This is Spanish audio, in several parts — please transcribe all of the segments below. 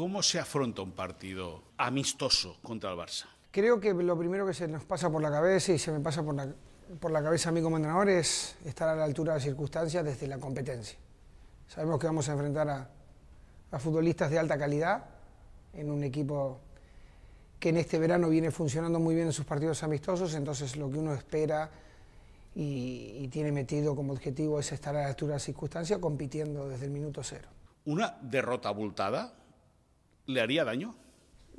¿Cómo se afronta un partido amistoso contra el Barça? Creo que lo primero que se nos pasa por la cabeza y se me pasa por la, por la cabeza a mí como entrenador es estar a la altura de las circunstancias desde la competencia. Sabemos que vamos a enfrentar a, a futbolistas de alta calidad en un equipo que en este verano viene funcionando muy bien en sus partidos amistosos, entonces lo que uno espera y, y, tiene metido como objetivo es estar a la altura de las circunstancias compitiendo desde el minuto cero. ¿Una derrota abultada? le haría daño?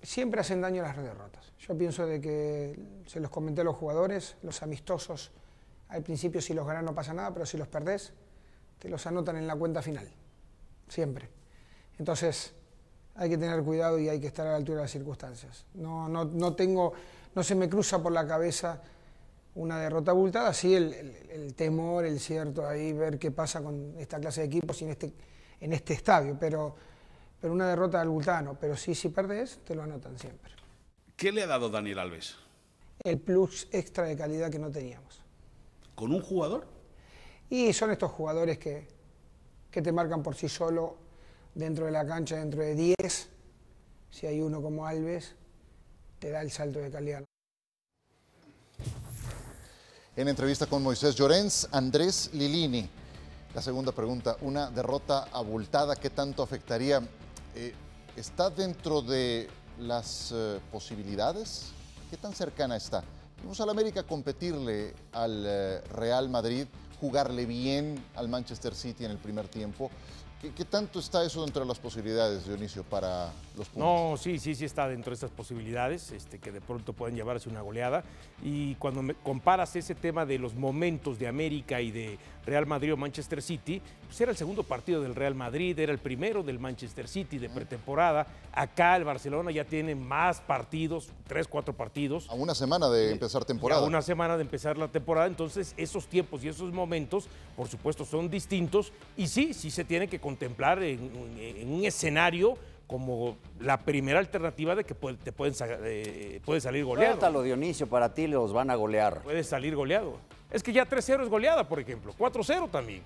Siempre hacen daño las derrotas. Yo pienso de que, se los comenté a los jugadores, los amistosos, al principio si los ganas no pasa nada, pero si los perdés, te los anotan en la cuenta final. Siempre. Entonces, hay que tener cuidado y hay que estar a la altura de las circunstancias. No, no, tengo, no se me cruza por la cabeza una derrota abultada, sí el, temor, el cierto, ahí ver qué pasa con esta clase de equipos y este, en este estadio, pero pero una derrota al Bultano. Pero sí, si perdés, te lo anotan siempre. ¿Qué le ha dado Daniel Alves? El plus extra de calidad que no teníamos. ¿Con un jugador? Y son estos jugadores que, que te marcan por sí solo dentro de la cancha, dentro de 10. Si hay uno como Alves, te da el salto de calidad. En entrevista con Moisés Llorens, Andrés Lilini. La segunda pregunta, una derrota abultada, ¿qué tanto afectaría eh, ¿está dentro de las eh, posibilidades? ¿Qué tan cercana está? Vimos al América competirle al eh, Real Madrid, jugarle bien al Manchester City en el primer tiempo. ¿Qué, tanto está eso dentro de las posibilidades, Dionisio, para los puntos? No, sí, sí, sí está dentro de esas posibilidades, este, que de pronto pueden llevarse una goleada. Y cuando comparas ese tema de los momentos de América y de Real Madrid o Manchester City, pues era el segundo partido del Real Madrid, era el primero del Manchester City de pretemporada. Acá el Barcelona ya tiene más partidos, tres, cuatro partidos. A una semana de empezar temporada. A una semana de empezar la temporada, entonces esos tiempos y esos momentos, por supuesto, son distintos y sí, sí se tiene que contemplar en, un escenario como la primera alternativa de que te pueden, eh, puede salir goleado. Trátalo, Dionisio, para ti los van a golear. Puede salir goleado. Es que ya 3-0 es goleada, por ejemplo, 4-0 también.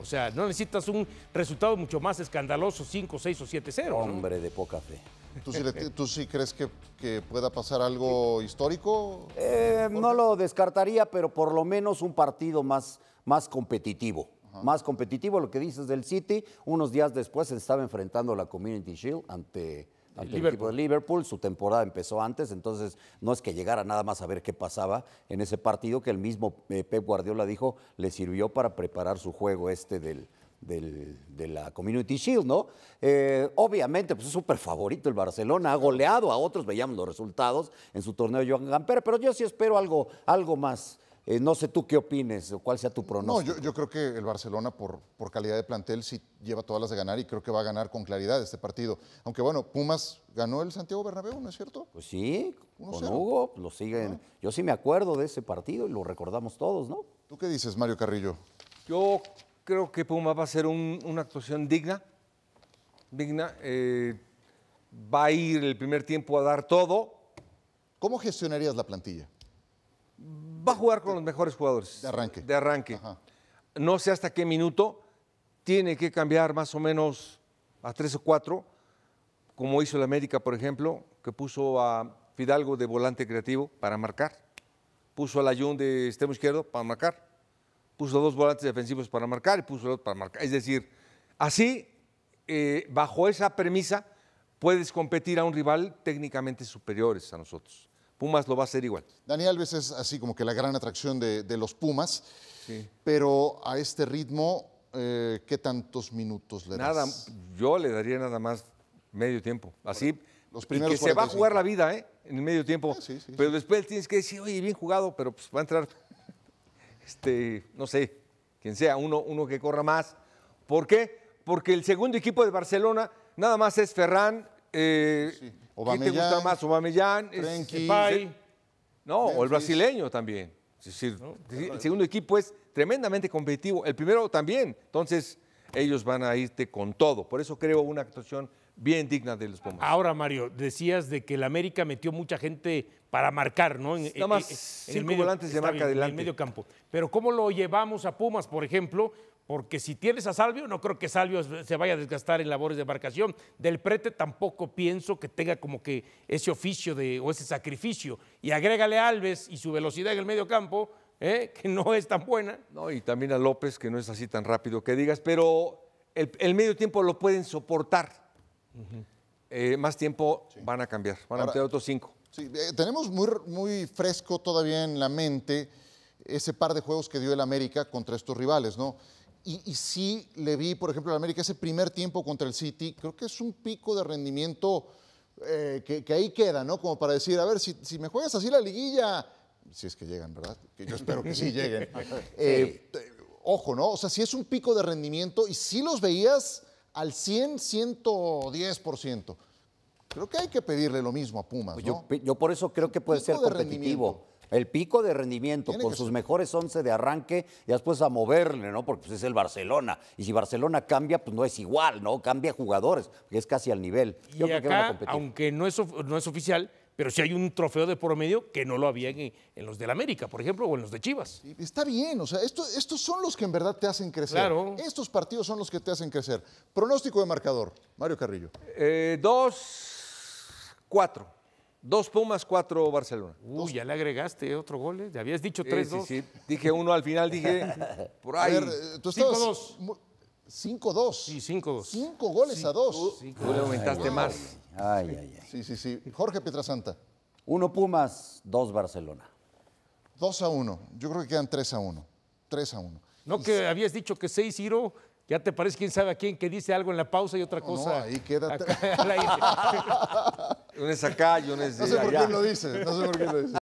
O sea, no necesitas un resultado mucho más escandaloso, 5, 6 o 7-0. Hombre de poca fe. ¿Tú sí, crees que, pueda pasar algo histórico? Eh, no lo descartaría, pero por lo menos un partido más, más competitivo. Más competitivo, lo que dices del City. Unos días después se estaba enfrentando la Community Shield ante ante el equipo de Liverpool. Su temporada empezó antes, entonces no es que llegara nada más a ver qué pasaba en ese partido que el mismo eh, Pep Guardiola dijo le sirvió para preparar su juego este del, del, de la Community Shield, ¿no? Eh, obviamente, pues es súper favorito el Barcelona, ha goleado a otros, veíamos los resultados en su torneo de Joan Gamper, pero yo sí espero algo, algo más, eh, no sé tú qué opines o cuál sea tu pronóstico. No, yo, creo que el Barcelona, por, calidad de plantel, sí lleva todas las de ganar y creo que va a ganar con claridad este partido. Aunque bueno, Pumas ganó el Santiago Bernabéu, ¿no es cierto? Pues sí, con Hugo, pues, lo siguen. Yo sí me acuerdo de ese partido y lo recordamos todos, ¿no? ¿Tú qué dices, Mario Carrillo? Yo creo que Pumas va a ser una actuación digna. Digna. Eh, va a ir el primer tiempo a dar todo. ¿Cómo gestionarías la plantilla? Va a jugar con los mejores jugadores. De arranque. De arranque. No sé hasta qué minuto. Tiene que cambiar más o menos a tres o cuatro, como hizo el América, por ejemplo, que puso a Fidalgo de volante creativo para marcar. Puso a Layun de extremo izquierdo para marcar. Puso dos volantes defensivos para marcar y puso el otro para marcar. Es decir, así, eh, bajo esa premisa, puedes competir a un rival técnicamente superiores a nosotros. Pumas lo va a hacer igual. Daniel Alves es así como que la gran atracción de, los Pumas, pero a este ritmo, eh, ¿qué tantos minutos le nada, Yo le daría nada más medio tiempo. Así, los primeros que se va a jugar la vida ¿eh? en el medio tiempo, ah, pero después tienes que decir, oye, bien jugado, pero pues va a entrar, este, no sé, quien sea, uno, uno que corra más. ¿Por qué? Porque el segundo equipo de Barcelona nada más es Ferran, eh, te gusta más? Obamellán, no, o el brasileño también. el segundo equipo es tremendamente competitivo, el primero también. Entonces, ellos van a irte con todo. Por eso creo una actuación bien digna de los Pumas. Ahora, Mario, decías de que el América metió mucha gente para marcar, ¿no? En, el medio, volantes marca adelante. En el medio campo. Pero ¿cómo lo llevamos a Pumas, por ejemplo? porque si tienes a Salvio, no creo que Salvio se vaya a desgastar en labores de embarcación. Del prete tampoco pienso que tenga como que ese oficio de, o ese sacrificio. Y agrégale a Alves y su velocidad en el medio campo, ¿eh? que no es tan buena. No, y también a López, que no es así tan rápido que digas, pero el, medio tiempo lo pueden soportar. Eh, más tiempo van a cambiar, van a meter otros cinco. Eh, tenemos muy, muy fresco todavía en la mente ese par de juegos que dio el América contra estos rivales, ¿no? Y, sí le vi, por ejemplo, en América ese primer tiempo contra el City, creo que es un pico de rendimiento eh, que, ahí queda, ¿no? Como para decir, a ver, si, si, me juegas así la liguilla, si es que llegan, ¿verdad? yo espero que sí lleguen. Eh, ojo, ¿no? O sea, si es un pico de rendimiento y sí los veías al 100, 110%. Creo que hay que pedirle lo mismo a Pumas. ¿no? Yo, por eso creo que puede ser competitivo el pico de rendimiento con sus mejores 11 de arranque y después a moverle, ¿no? Porque pues, es el Barcelona. Y si Barcelona cambia, pues no es igual, ¿no? Cambia jugadores, que es casi al nivel. Aunque no es, no es oficial, pero sí hay un trofeo de promedio que no lo había en, los del América, por ejemplo, o en los de Chivas. Está bien, o sea, estos son los que en verdad te hacen crecer. Estos partidos son los que te hacen crecer. Pronóstico de marcador, Mario Carrillo. Eh, dos, cuatro. 2 Pumas, 4 Barcelona. Uy, ya le agregaste otro gol. ¿eh? Ya habías dicho 3-2. Sí, sí. Dije uno al final, dije por ahí. A ver, 5-2. Eh, sí, 5-2. 5 goles a 2. Tú le aumentaste más. Ay, ay, ay. Sí, sí, sí. Jorge Pietrasanta. 1 Pumas, 2 Barcelona. 2 a 1. Yo creo que quedan 3 a 1. 3 a 1. No que habías dicho que 6 Ciro, ya te parece quién sabe a quién que dice algo en la pausa y otra cosa. No, ahí queda. Acá, al Uno es acá y uno es de No sé allá. por qué lo dice, no sé por qué lo dice.